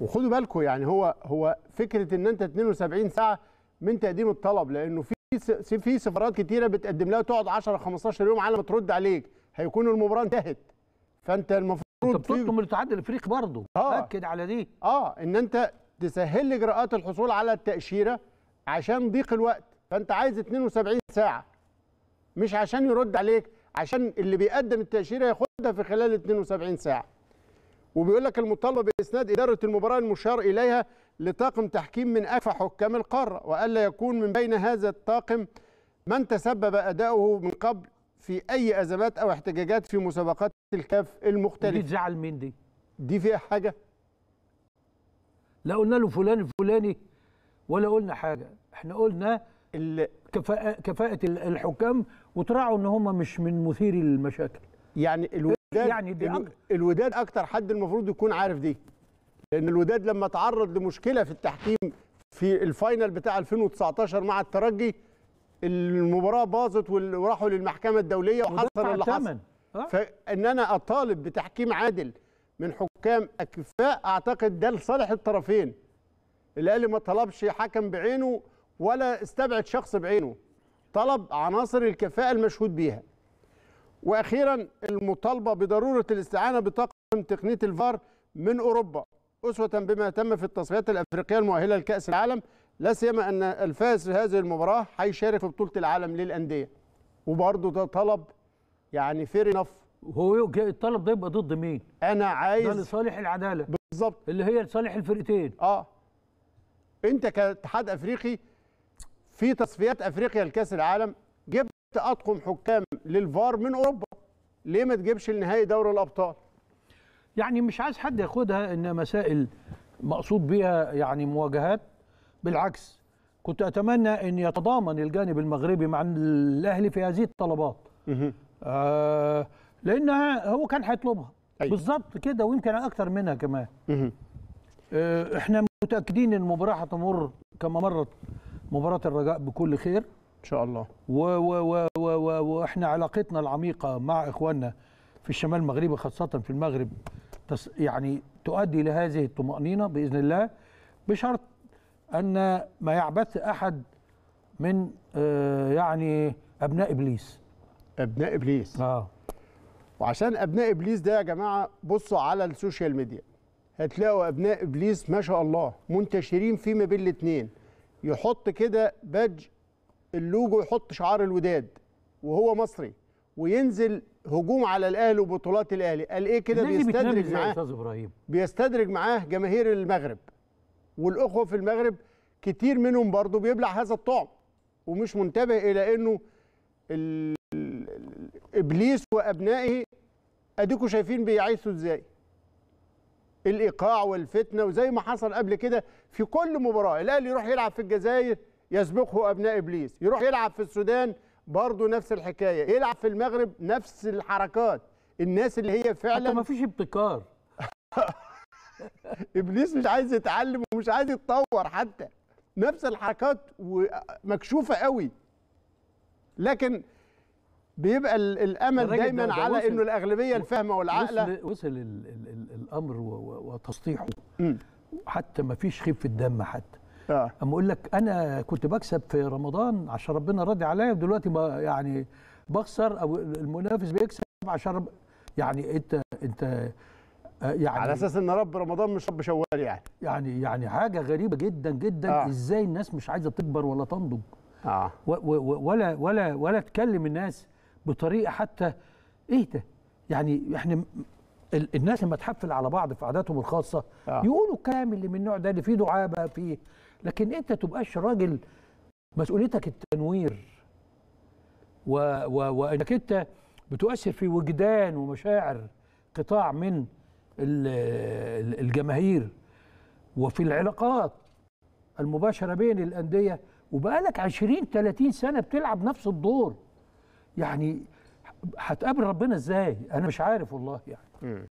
وخدوا بالكم يعني هو هو فكره ان انت 72 ساعه من تقديم الطلب لانه في في سفارات كتيره بتقدم لها تقعد 10 15 يوم على ما ترد عليك هيكون المباراه انتهت فانت المفروض انت بتطلب من لتعدل الفريق برضه آه. اكد على دي اه ان انت تسهل لي اجراءات الحصول على التاشيره عشان ضيق الوقت فانت عايز 72 ساعه مش عشان يرد عليك عشان اللي بيقدم التاشيره ياخدها في خلال 72 ساعه وبيقول لك المطالبه باسناد اداره المباراه المشار اليها لطاقم تحكيم من اكفى حكام القاره والا يكون من بين هذا الطاقم من تسبب اداؤه من قبل في اي ازمات او احتجاجات في مسابقات الكاف المختلفه دي تزعل مين دي دي فيها حاجه لا قلنا له فلان الفلاني ولا قلنا حاجه احنا قلنا كفاءه كفاءه الحكام وتراعوا ان هم مش من مثيري المشاكل يعني الو... يعني دي الوداد اكتر حد المفروض يكون عارف دي لان الوداد لما تعرض لمشكله في التحكيم في الفاينل بتاع 2019 مع الترجي المباراه باظت وراحوا للمحكمه الدوليه وحصل اللي حصل آه. فان انا اطالب بتحكيم عادل من حكام اكفاء اعتقد ده لصالح الطرفين الاهلي ما طلبش حكم بعينه ولا استبعد شخص بعينه طلب عناصر الكفاءه المشهود بيها واخيرا المطالبه بضروره الاستعانه بطاقم تقنيه الفار من اوروبا اسوه بما تم في التصفيات الافريقيه المؤهله لكاس العالم لا سيما ان الفائز هذه المباراه هيشارك في بطوله العالم للانديه وبرضه ده طلب يعني فير انف هو الطلب ده يبقى ضد مين؟ انا عايز ده لصالح العداله بالظبط اللي هي لصالح الفرقتين اه انت كاتحاد افريقي في تصفيات افريقيا لكاس العالم اطقم حكام للفار من اوروبا ليه ما تجيبش النهائي دوري الابطال يعني مش عايز حد ياخدها ان مسائل مقصود بيها يعني مواجهات بالعكس كنت اتمنى ان يتضامن الجانب المغربي مع الاهلي في هذه الطلبات آه لانها هو كان هيطلبها أيوة. بالظبط كده ويمكن اكتر منها كمان آه احنا متاكدين ان المباراه هتمر كما مرت مباراه الرجاء بكل خير ان شاء الله و و و و و واحنا علاقتنا العميقه مع اخواننا في الشمال المغربي خاصه في المغرب يعني تؤدي الى هذه الطمانينه باذن الله بشرط ان ما يعبث احد من آه، يعني ابناء ابليس ابناء ابليس اه وعشان ابناء ابليس ده يا جماعه بصوا على السوشيال ميديا هتلاقوا ابناء ابليس ما شاء الله منتشرين فيما بين الاثنين يحط كده بادج اللوجو يحط شعار الوداد وهو مصري وينزل هجوم على الاهلي وبطولات الاهلي قال ايه كده بيستدرج معاه استاذ ابراهيم بيستدرج معاه جماهير المغرب والاخوه في المغرب كتير منهم برضه بيبلع هذا الطعم ومش منتبه الى انه ابليس وابنائه اديكوا شايفين بيعيثوا ازاي الايقاع والفتنه وزي ما حصل قبل كده في كل مباراه الاهلي يروح يلعب في الجزائر يسبقه ابناء ابليس يروح يلعب في السودان برضه نفس الحكايه يلعب في المغرب نفس الحركات الناس اللي هي فعلا ما فيش ابتكار ابليس مش عايز يتعلم ومش عايز يتطور حتى نفس الحركات مكشوفه قوي لكن بيبقى الامل دايما على انه الاغلبيه الفاهمه والعاقله وصل, وصل الـ الـ الـ الامر وتسطيحه حتى ما فيش خفه دم حتى آه. اما اقول لك انا كنت بكسب في رمضان عشان ربنا راضي عليا ودلوقتي يعني بخسر او المنافس بيكسب عشان رب يعني انت انت آه، يعني على اساس ان رب رمضان مش رب شوال يعني يعني يعني حاجه غريبه جدا جدا آه. ازاي الناس مش عايزه تكبر ولا تنضج آه. ولا ولا ولا تكلم الناس بطريقه حتى ايه ده يعني احنا الناس لما تحفل على بعض في عاداتهم الخاصه آه. يقولوا الكلام اللي من النوع ده اللي فيه دعابه فيه لكن انت تبقاش راجل مسؤوليتك التنوير و... و... وانك انت بتؤثر في وجدان ومشاعر قطاع من الجماهير وفي العلاقات المباشره بين الانديه وبقالك 20 30 سنه بتلعب نفس الدور يعني هتقابل ربنا ازاي انا مش عارف والله يعني mm.